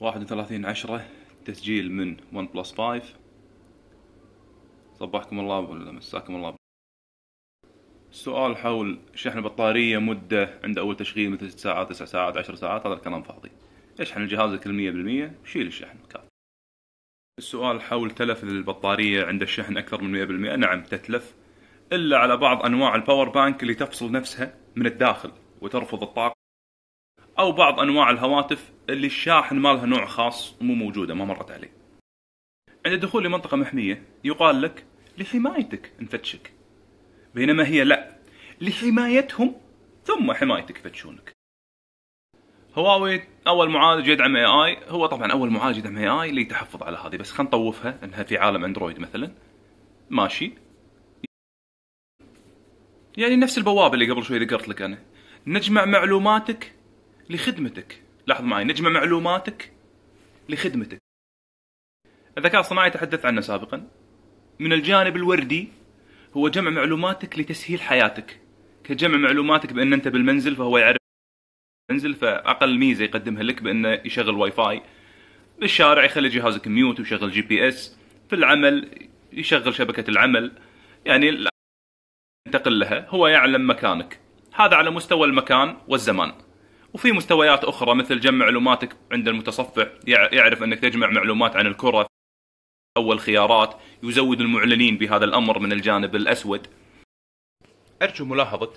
31 10 تسجيل من ون بلس 5 صبحكم الله ولا مساكم الله السؤال حول شحن البطارية مدة عند أول تشغيل مثل 6 ساعات 9 ساعات 10 ساعات هذا الكلام فاضي اشحن الجهاز كل 100% شيل الشحن كاف السؤال حول تلف البطارية عند الشحن أكثر من 100% نعم تتلف إلا على بعض أنواع الباور بانك اللي تفصل نفسها من الداخل وترفض الطاقة او بعض انواع الهواتف اللي الشاحن مالها نوع خاص مو موجوده ما مرت علي. عند الدخول لمنطقه محميه يقال لك لحمايتك نفتشك. بينما هي لا لحمايتهم ثم حمايتك يفتشونك. هواوي اول معالج يدعم اي اي هو طبعا اول معالج يدعم اي اي ليتحفظ على هذه بس خلينا نطوفها انها في عالم اندرويد مثلا ماشي يعني نفس البوابه اللي قبل شوي ذكرت لك انا نجمع معلوماتك لخدمتك لاحظ معي نجمع معلوماتك لخدمتك الذكاء الصناعي تحدث عنه سابقا من الجانب الوردي هو جمع معلوماتك لتسهيل حياتك كجمع معلوماتك بان انت بالمنزل فهو يعرف المنزل فاقل ميزه يقدمها لك بانه يشغل واي فاي بالشارع يخلي جهازك ميوت ويشغل جي بي اس في العمل يشغل شبكه العمل يعني ينتقل لها هو يعلم مكانك هذا على مستوى المكان والزمان وفي مستويات اخرى مثل جمع معلوماتك عند المتصفح يعرف انك تجمع معلومات عن الكره اول خيارات يزود المعلنين بهذا الامر من الجانب الاسود ارجو ملاحظه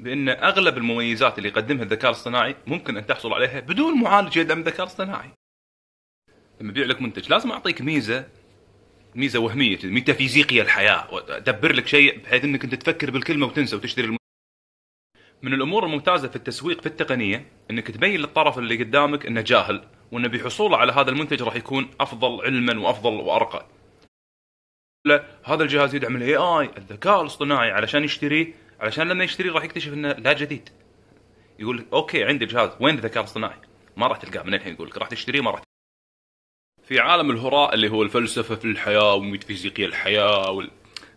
بان اغلب المميزات اللي يقدمها الذكاء الاصطناعي ممكن ان تحصل عليها بدون معالج يدعم الذكاء الاصطناعي لما ابيع لك منتج لازم اعطيك ميزه ميزه وهميه ميتافيزيقيا الحياه ادبر لك شيء بحيث انك انت تفكر بالكلمه وتنسى وتشتري من الامور الممتازه في التسويق في التقنيه انك تبين للطرف اللي قدامك انه جاهل وانه بحصوله على هذا المنتج راح يكون افضل علما وافضل وارقى. هذا الجهاز يدعم الاي اي الذكاء الاصطناعي علشان يشتريه علشان لما يشتريه راح يكتشف انه لا جديد. يقول اوكي عندي جهاز وين الذكاء الاصطناعي؟ ما راح تلقاه من الحين يقول لك راح تشتريه ما راح في عالم الهراء اللي هو الفلسفه في الحياه وميتافيزيقيا الحياه وال...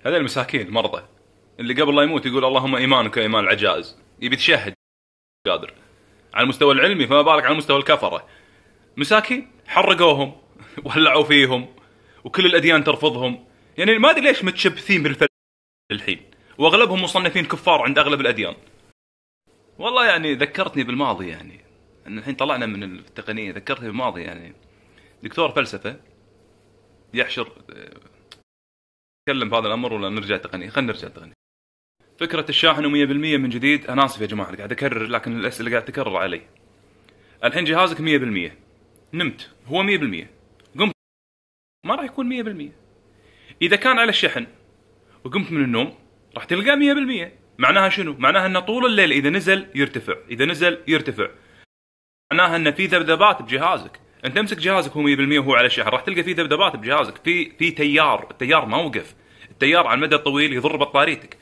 هذول المساكين مرضى اللي قبل لا يموت يقول اللهم ايمانك ايمان العجائز يبي يتشهد قادر على المستوى العلمي فما بالك على مستوى الكفره مساكين حرقوهم ولعوا فيهم وكل الاديان ترفضهم يعني ما ادري ليش متشبثين بالفلسفه الحين واغلبهم مصنفين كفار عند اغلب الاديان والله يعني ذكرتني بالماضي يعني ان الحين طلعنا من التقنيه ذكرتني بالماضي يعني دكتور فلسفه يحشر آه، تكلم بهذا الامر ولا نرجع تقنيه خلينا نرجع تقنيه فكره الشاحن 100% من جديد انا اسف يا جماعه قاعد اكرر لكن الاسئله قاعد تكرر علي الحين جهازك 100% نمت هو 100% قمت ما راح يكون 100% اذا كان على الشحن وقمت من النوم راح تلقاه 100% معناها شنو معناها انه طول الليل اذا نزل يرتفع اذا نزل يرتفع معناها ان في ذبذبات بجهازك انت امسك جهازك هو 100% وهو على الشحن راح تلقى في ذبذبات بجهازك في في تيار التيار ما وقف التيار على المدى الطويل يضر بطاريتك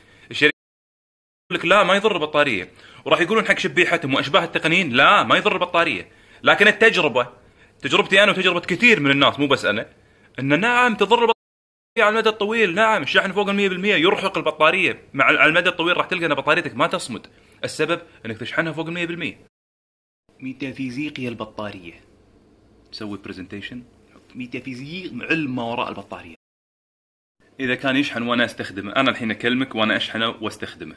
لك لا ما يضر البطاريه وراح يقولون حق شبيحتهم واشباه التقنيين لا ما يضر البطاريه لكن التجربه تجربتي انا وتجربه كثير من الناس مو بس انا ان نعم تضر البطاريه على المدى الطويل نعم الشحن فوق ال 100% يرهق البطاريه مع على المدى الطويل راح تلقى ان بطاريتك ما تصمد السبب انك تشحنها فوق ال 100% ميتافيزيقيا البطاريه سوي برزنتيشن ميتافيزيق علم ما وراء البطاريه اذا كان يشحن وانا استخدمه انا الحين اكلمك وانا اشحنه واستخدمه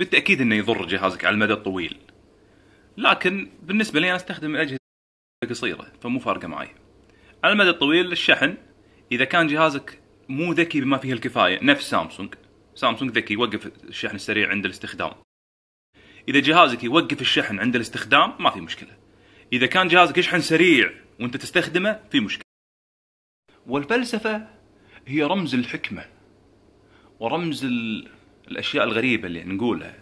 بالتاكيد انه يضر جهازك على المدى الطويل لكن بالنسبه لي انا استخدم الاجهزه قصيره فمو فارقه معي على المدى الطويل الشحن اذا كان جهازك مو ذكي بما فيه الكفايه نفس سامسونج سامسونج ذكي يوقف الشحن السريع عند الاستخدام اذا جهازك يوقف الشحن عند الاستخدام ما في مشكله اذا كان جهازك يشحن سريع وانت تستخدمه في مشكله والفلسفه هي رمز الحكمه ورمز الاشياء الغريبه اللي نقولها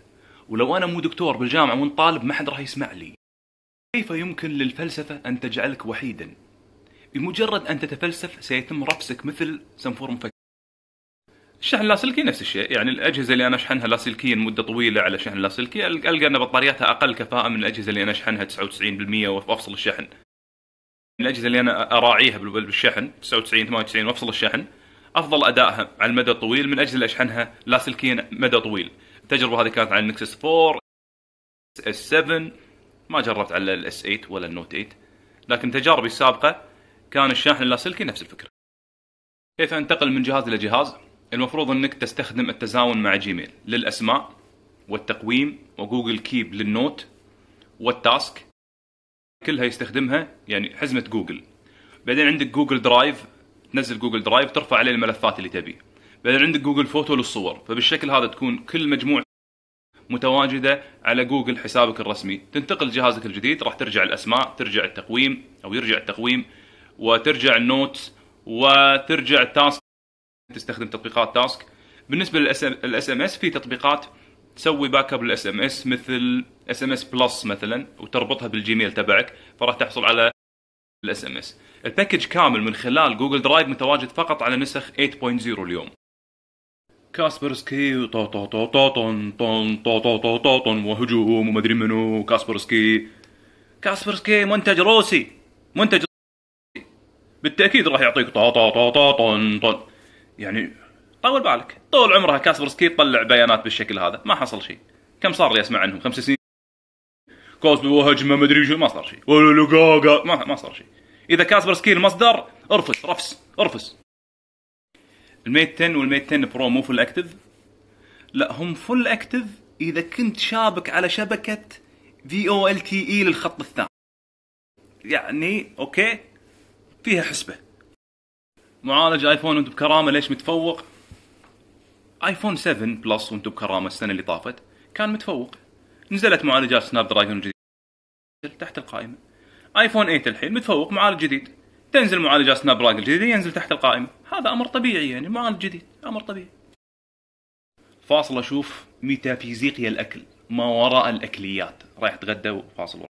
ولو أنا مو دكتور بالجامعة وأنت طالب ما حد راح يسمع لي كيف يمكن للفلسفة أن تجعلك وحيدا؟ بمجرد أن تتفلسف سيتم رفسك مثل سنفور مفكر الشحن اللاسلكي نفس الشيء يعني الأجهزة اللي أنا أشحنها لاسلكيا مدة طويلة على شحن لاسلكي ألقى أن بطارياتها أقل كفاءة من الأجهزة اللي أنا أشحنها 99% وأفصل الشحن الأجهزة اللي أنا أراعيها بالشحن 99 98 وأفصل الشحن أفضل أدائها على المدى الطويل من الأجهزة اللي أشحنها لاسلكيا مدى طويل التجربه هذه كانت على النكسس 4 اس 7 ما جربت على الاس 8 ولا النوت 8 لكن تجاربي السابقه كان الشاحن اللاسلكي نفس الفكره كيف انتقل من جهاز الى جهاز المفروض انك تستخدم التزاون مع جيميل للاسماء والتقويم وجوجل كيب للنوت والتاسك كلها يستخدمها يعني حزمه جوجل بعدين عندك جوجل درايف تنزل جوجل درايف ترفع عليه الملفات اللي تبيه بعدين عندك جوجل فوتو للصور فبالشكل هذا تكون كل مجموعه متواجده على جوجل حسابك الرسمي تنتقل جهازك الجديد راح ترجع الاسماء ترجع التقويم او يرجع التقويم وترجع النوتس وترجع التاسك تستخدم تطبيقات تاسك بالنسبه للاس ام اس في تطبيقات تسوي باك اب للاس ام اس مثل اس ام اس بلس مثلا وتربطها بالجيميل تبعك فراح تحصل على الاس ام اس الباكج كامل من خلال جوجل درايف متواجد فقط على نسخ 8.0 اليوم كاسبرسكي وطوطوطوطون طون طوطوطوطون وهجوم منو كاسبرسكي كاسبرسكي منتج روسي منتج روسي بالتاكيد راح يعطيك طوطوطوطون يعني طول بالك طول عمرها كاسبرسكي تطلع بيانات بالشكل هذا ما حصل شيء كم صار لي اسمع عنهم خمس سنين كوسبي وهجمه مدري شو ما صار شيء ما ما صار شيء اذا كاسبرسكي المصدر ارفس رفس ارفس الميت 10 والميت 10 برو مو فل اكتف لا هم فل اكتف اذا كنت شابك على شبكه في او ال تي اي للخط الثاني يعني اوكي فيها حسبه معالج ايفون وانت بكرامه ليش متفوق ايفون 7 بلس وانتم بكرامه السنه اللي طافت كان متفوق نزلت معالجات سناب دراجون جديد تحت القائمه ايفون 8 الحين متفوق معالج جديد تنزل معالجات سناب دراجون الجديده ينزل تحت القائمه هذا امر طبيعي يعني معالج جديد امر طبيعي فاصل اشوف ميتافيزيقيا الاكل ما وراء الاكليات رايح تغدى وفاصل